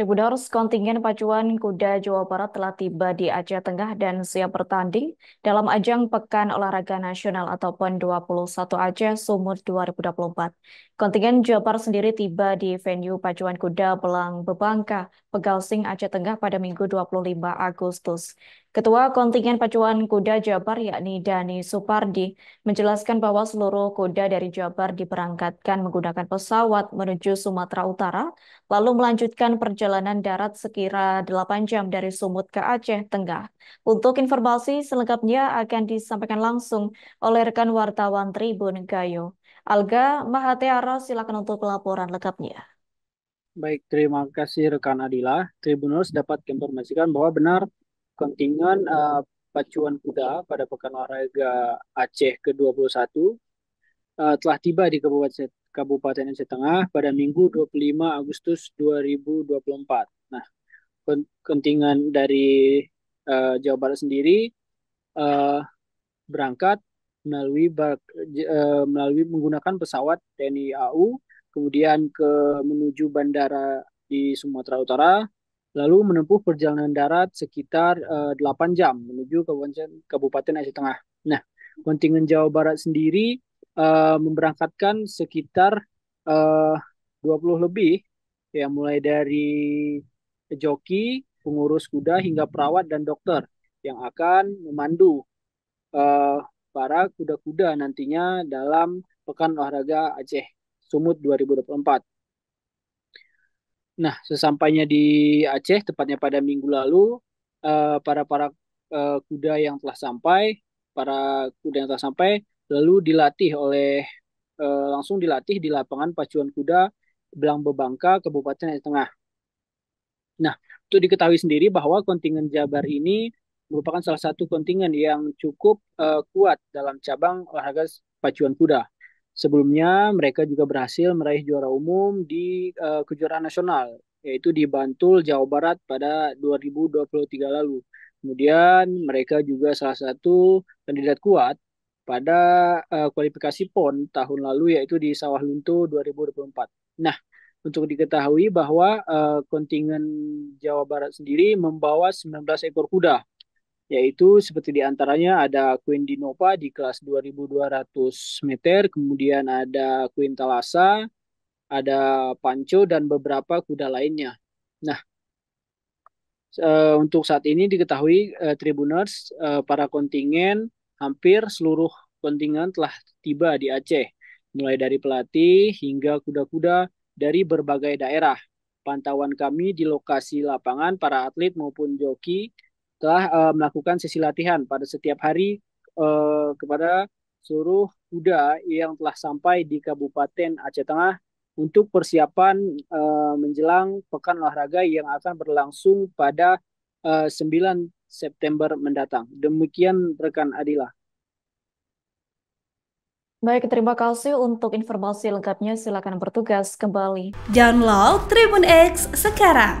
Tribuners kontingen pacuan kuda Jawa Barat telah tiba di Aceh Tengah dan siap bertanding dalam ajang Pekan Olahraga Nasional atau 21 Aceh Sumut 2024. Kontingen Jawa Barat sendiri tiba di venue pacuan kuda Belang Bebangka, Pegalsing, Aceh Tengah pada Minggu 25 Agustus. Ketua Kontingen Pacuan Kuda Jabar yakni Dani Supardi menjelaskan bahwa seluruh kuda dari Jabar diberangkatkan menggunakan pesawat menuju Sumatera Utara, lalu melanjutkan perjalanan darat sekira 8 jam dari Sumut ke Aceh Tengah. Untuk informasi selengkapnya akan disampaikan langsung oleh rekan wartawan Tribun Gayo. Alga Mahateara silakan untuk laporan lengkapnya. Baik, terima kasih rekan Adila. Tribunus dapat informasikan bahwa benar kontingen uh, eh, pacuan kuda pada pekan olahraga Aceh ke-21 uh, eh, telah tiba di Kabupaten Kabupaten Aceh Tengah pada Minggu 25 Agustus 2024. Nah, kontingen dari uh, Jawa Barat sendiri uh, berangkat melalui bar, uh, melalui menggunakan pesawat TNI AU kemudian ke menuju bandara di Sumatera Utara lalu menempuh perjalanan darat sekitar uh, eh, 8 jam menuju Kabupaten, Kabupaten Aceh Tengah. Nah, kontingen Jawa Barat sendiri uh, memberangkatkan sekitar eh, uh, 20 lebih ya mulai dari joki, pengurus kuda hingga perawat dan dokter yang akan memandu uh, para kuda-kuda nantinya dalam Pekan Olahraga Aceh Sumut 2024. Nah, sesampainya di Aceh, tepatnya pada minggu lalu, eh, para para uh, kuda yang telah sampai, para kuda yang telah sampai, lalu dilatih oleh uh, langsung dilatih di lapangan pacuan kuda Belang Bebangka, Kabupaten Aceh Tengah. Nah, untuk diketahui sendiri bahwa kontingen Jabar ini merupakan salah satu kontingen yang cukup uh, kuat dalam cabang olahraga pacuan kuda. Sebelumnya mereka juga berhasil meraih juara umum di uh, kejuaraan nasional yaitu di Bantul, Jawa Barat pada 2023 lalu. Kemudian mereka juga salah satu kandidat kuat pada uh, kualifikasi PON tahun lalu yaitu di Sawah Luntu 2024. Nah, untuk diketahui bahwa uh, kontingen Jawa Barat sendiri membawa 19 ekor kuda yaitu seperti diantaranya ada Queen Dinova di kelas 2200 meter, kemudian ada Queen Talasa, ada Pancho, dan beberapa kuda lainnya. Nah, eh, untuk saat ini diketahui eh, Tribuners, eh, para kontingen, hampir seluruh kontingen telah tiba di Aceh, mulai dari pelatih hingga kuda-kuda dari berbagai daerah. Pantauan kami di lokasi lapangan, para atlet maupun joki telah uh, melakukan sesi latihan pada setiap hari uh, kepada seluruh kuda yang telah sampai di Kabupaten Aceh Tengah untuk persiapan uh, menjelang pekan olahraga yang akan berlangsung pada uh, 9 September mendatang. Demikian rekan Adila. Baik, terima kasih untuk informasi lengkapnya. Silakan bertugas kembali. Download Tribun X sekarang